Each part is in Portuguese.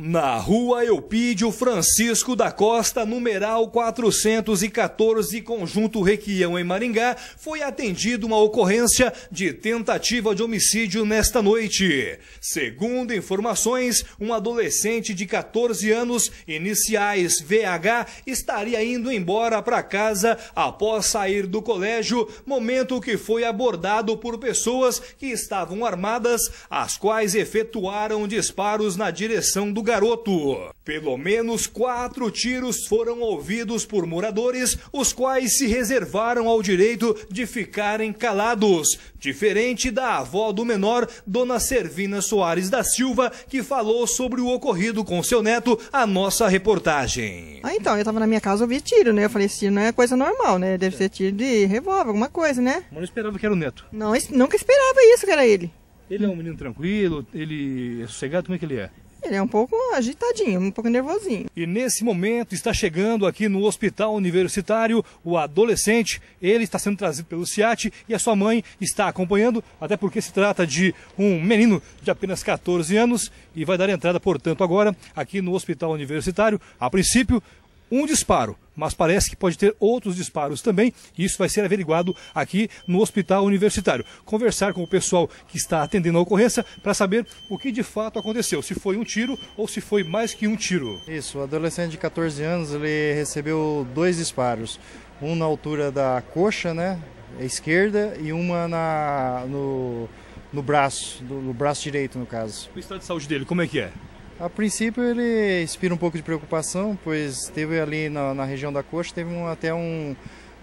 Na rua Eupídio Francisco da Costa, numeral 414, Conjunto Requião, em Maringá, foi atendida uma ocorrência de tentativa de homicídio nesta noite. Segundo informações, um adolescente de 14 anos, iniciais VH, estaria indo embora para casa após sair do colégio, momento que foi abordado por pessoas que estavam armadas, as quais efetuaram disparos na direção do garoto. Pelo menos quatro tiros foram ouvidos por moradores, os quais se reservaram ao direito de ficarem calados, diferente da avó do menor, dona Servina Soares da Silva, que falou sobre o ocorrido com seu neto, a nossa reportagem. Ah, então, eu tava na minha casa, ouvi tiro, né? Eu falei, tiro não é coisa normal, né? Deve ser tiro de revólver, alguma coisa, né? Mas não esperava que era o neto. Não, nunca esperava isso que era ele. Ele é um menino tranquilo, ele é sossegado, como é que ele é? Ele é um pouco agitadinho, um pouco nervosinho. E nesse momento está chegando aqui no hospital universitário o adolescente. Ele está sendo trazido pelo SIAT e a sua mãe está acompanhando, até porque se trata de um menino de apenas 14 anos e vai dar entrada, portanto, agora aqui no hospital universitário. A princípio, um disparo mas parece que pode ter outros disparos também. Isso vai ser averiguado aqui no Hospital Universitário. Conversar com o pessoal que está atendendo a ocorrência para saber o que de fato aconteceu, se foi um tiro ou se foi mais que um tiro. Isso, o adolescente de 14 anos ele recebeu dois disparos, um na altura da coxa, né, esquerda, e uma na, no, no braço, no, no braço direito no caso. O estado de saúde dele, como é que é? A princípio ele inspira um pouco de preocupação, pois teve ali na, na região da coxa, teve um, até um,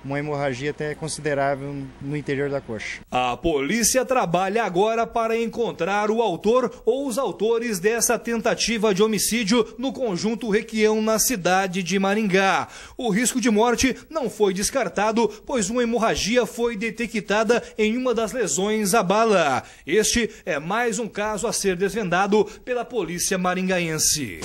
uma hemorragia até considerável no interior da coxa. A polícia trabalha agora para encontrar o autor ou os autores dessa tentativa de homicídio no conjunto Requião na cidade de Maringá. O risco de morte não foi descartado, pois uma hemorragia foi detectada em uma das lesões à bala. Este é mais um caso a ser desvendado pela polícia maringaense.